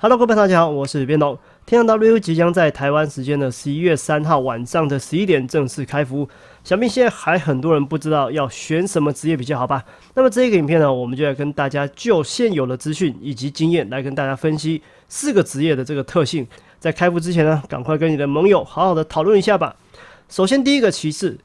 Hello，各位大家好，我是边龙。《天堂 W》即将在台湾时间的十一月三号晚上的十一点正式开服，想必现在还很多人不知道要选什么职业比较好吧？那么这个影片呢，我们就来跟大家就现有的资讯以及经验来跟大家分析四个职业的这个特性。在开服之前呢，赶快跟你的盟友好好的讨论一下吧。首先，第一个骑士。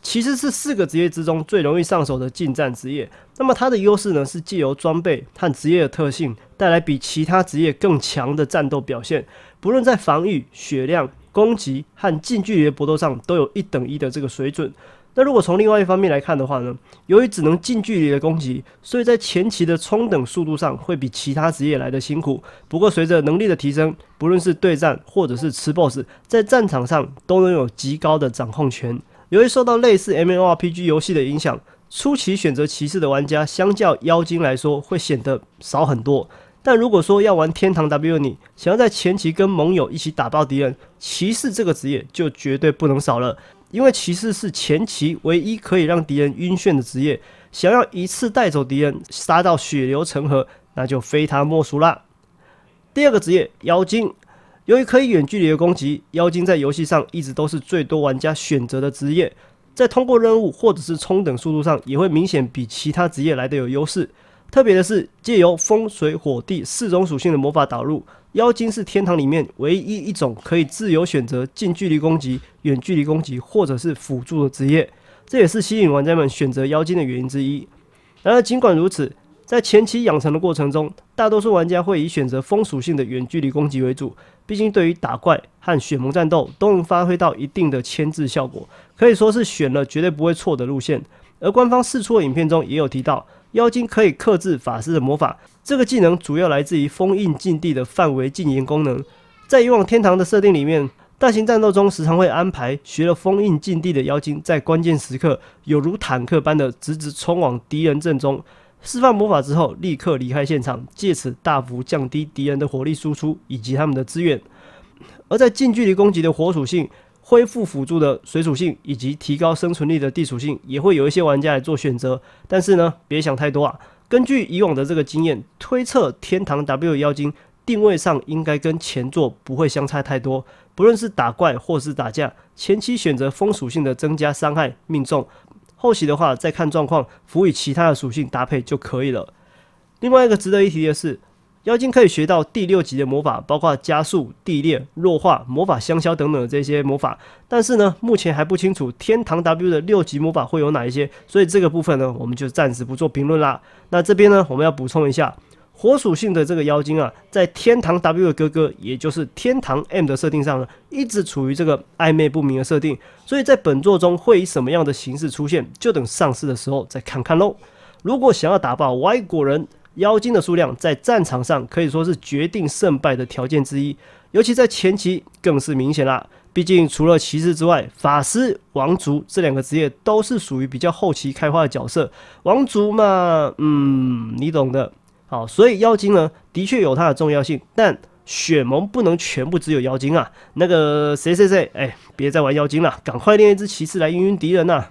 其实是四个职业之中最容易上手的近战职业。那么它的优势呢，是借由装备和职业的特性，带来比其他职业更强的战斗表现。不论在防御、血量、攻击和近距离的搏斗上，都有一等一的这个水准。那如果从另外一方面来看的话呢，由于只能近距离的攻击，所以在前期的冲等速度上，会比其他职业来的辛苦。不过随着能力的提升，不论是对战或者是吃 BOSS，在战场上都能有极高的掌控权。由于受到类似 M O R P G 游戏的影响，初期选择骑士的玩家相较妖精来说会显得少很多。但如果说要玩天堂 W，你想要在前期跟盟友一起打爆敌人，骑士这个职业就绝对不能少了，因为骑士是前期唯一可以让敌人晕眩的职业。想要一次带走敌人，杀到血流成河，那就非他莫属啦。第二个职业，妖精。由于可以远距离的攻击，妖精在游戏上一直都是最多玩家选择的职业，在通过任务或者是冲等速度上，也会明显比其他职业来的有优势。特别的是，借由风、水、火、地四种属性的魔法导入，妖精是天堂里面唯一一种可以自由选择近距离攻击、远距离攻击或者是辅助的职业，这也是吸引玩家们选择妖精的原因之一。然而，尽管如此，在前期养成的过程中，大多数玩家会以选择风属性的远距离攻击为主。毕竟，对于打怪和血盟战斗都能发挥到一定的牵制效果，可以说是选了绝对不会错的路线。而官方试出的影片中也有提到，妖精可以克制法师的魔法。这个技能主要来自于封印禁地的范围禁言功能。在以往天堂的设定里面，大型战斗中时常会安排学了封印禁地的妖精，在关键时刻有如坦克般的直直冲往敌人阵中。释放魔法之后，立刻离开现场，借此大幅降低敌人的火力输出以及他们的资源。而在近距离攻击的火属性、恢复辅助的水属性以及提高生存力的地属性，也会有一些玩家来做选择。但是呢，别想太多啊！根据以往的这个经验推测，天堂 W 妖精定位上应该跟前作不会相差太多。不论是打怪或是打架，前期选择风属性的增加伤害、命中。后期的话，再看状况，辅以其他的属性搭配就可以了。另外一个值得一提的是，妖精可以学到第六级的魔法，包括加速、地裂、弱化、魔法相消等等这些魔法。但是呢，目前还不清楚天堂 W 的六级魔法会有哪一些，所以这个部分呢，我们就暂时不做评论啦。那这边呢，我们要补充一下。火属性的这个妖精啊，在天堂 W 的哥哥，也就是天堂 M 的设定上呢，一直处于这个暧昧不明的设定，所以在本作中会以什么样的形式出现，就等上市的时候再看看喽。如果想要打爆外国人，妖精的数量在战场上可以说是决定胜败的条件之一，尤其在前期更是明显啦。毕竟除了骑士之外，法师、王族这两个职业都是属于比较后期开花的角色。王族嘛，嗯，你懂的。好，所以妖精呢，的确有它的重要性，但血盟不能全部只有妖精啊。那个谁谁谁，哎，别再玩妖精了，赶快练一只骑士来晕晕敌人呐。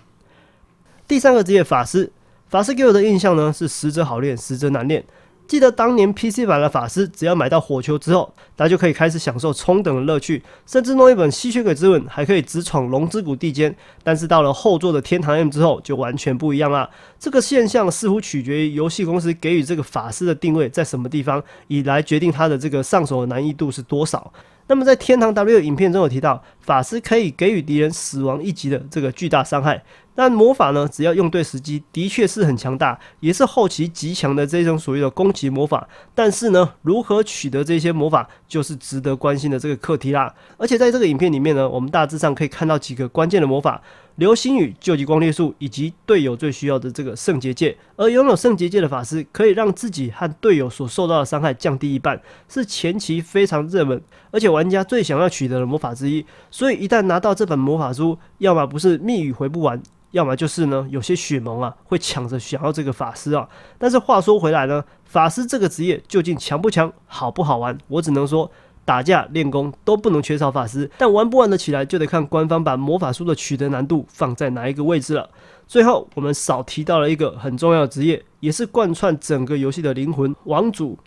第三个职业法师，法师给我的印象呢是实则好练，实则难练。记得当年 PC 版的法师，只要买到火球之后，大家就可以开始享受冲等的乐趣，甚至弄一本吸血鬼之吻，还可以直闯龙之谷地间。但是到了后座的天堂 M 之后，就完全不一样了。这个现象似乎取决于游戏公司给予这个法师的定位在什么地方，以来决定他的这个上手的难易度是多少。那么在天堂 W 影片中有提到，法师可以给予敌人死亡一级的这个巨大伤害。但魔法呢？只要用对时机，的确是很强大，也是后期极强的这种所谓的攻击魔法。但是呢，如何取得这些魔法，就是值得关心的这个课题啦。而且在这个影片里面呢，我们大致上可以看到几个关键的魔法：流星雨、救急光烈术以及队友最需要的这个圣结界。而拥有圣结界的法师，可以让自己和队友所受到的伤害降低一半，是前期非常热门，而且玩家最想要取得的魔法之一。所以一旦拿到这本魔法书，要么不是密语回不完。要么就是呢，有些血盟啊会抢着想要这个法师啊。但是话说回来呢，法师这个职业究竟强不强，好不好玩，我只能说打架练功都不能缺少法师。但玩不玩得起来，就得看官方把魔法书的取得难度放在哪一个位置了。最后，我们少提到了一个很重要的职业，也是贯穿整个游戏的灵魂——王主。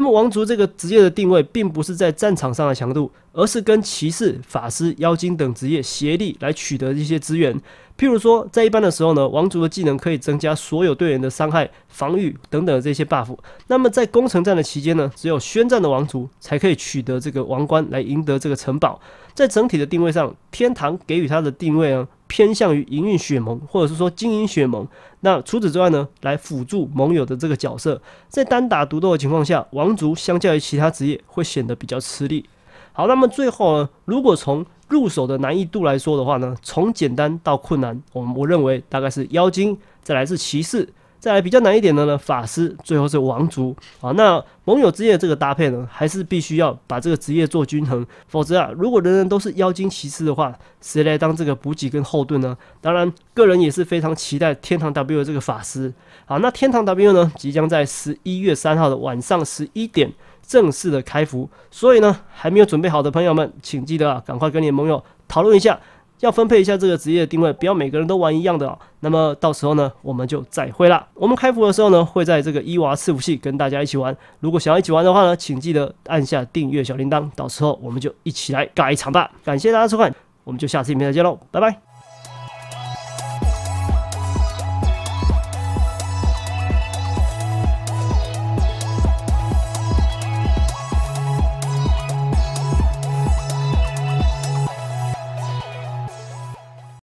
那么王族这个职业的定位，并不是在战场上的强度，而是跟骑士、法师、妖精等职业协力来取得一些资源。譬如说，在一般的时候呢，王族的技能可以增加所有队员的伤害、防御等等这些 buff。那么在攻城战的期间呢，只有宣战的王族才可以取得这个王冠来赢得这个城堡。在整体的定位上，天堂给予他的定位呢？偏向于营运血盟，或者是说经营血盟。那除此之外呢，来辅助盟友的这个角色，在单打独斗的情况下，王族相较于其他职业会显得比较吃力。好，那么最后呢，如果从入手的难易度来说的话呢，从简单到困难，我我认为大概是妖精，再来是骑士。再来比较难一点的呢，法师最后是王族啊。那盟友间的这个搭配呢，还是必须要把这个职业做均衡，否则啊，如果人人都是妖精骑士的话，谁来当这个补给跟后盾呢？当然，个人也是非常期待天堂 W 的这个法师啊。那天堂 W 呢，即将在十一月三号的晚上十一点正式的开服，所以呢，还没有准备好的朋友们，请记得啊，赶快跟你的盟友讨论一下。要分配一下这个职业的定位，不要每个人都玩一样的。哦。那么到时候呢，我们就再会啦。我们开服的时候呢，会在这个伊娃伺服器跟大家一起玩。如果想要一起玩的话呢，请记得按下订阅小铃铛。到时候我们就一起来干一场吧！感谢大家收看，我们就下次影片再见喽，拜拜。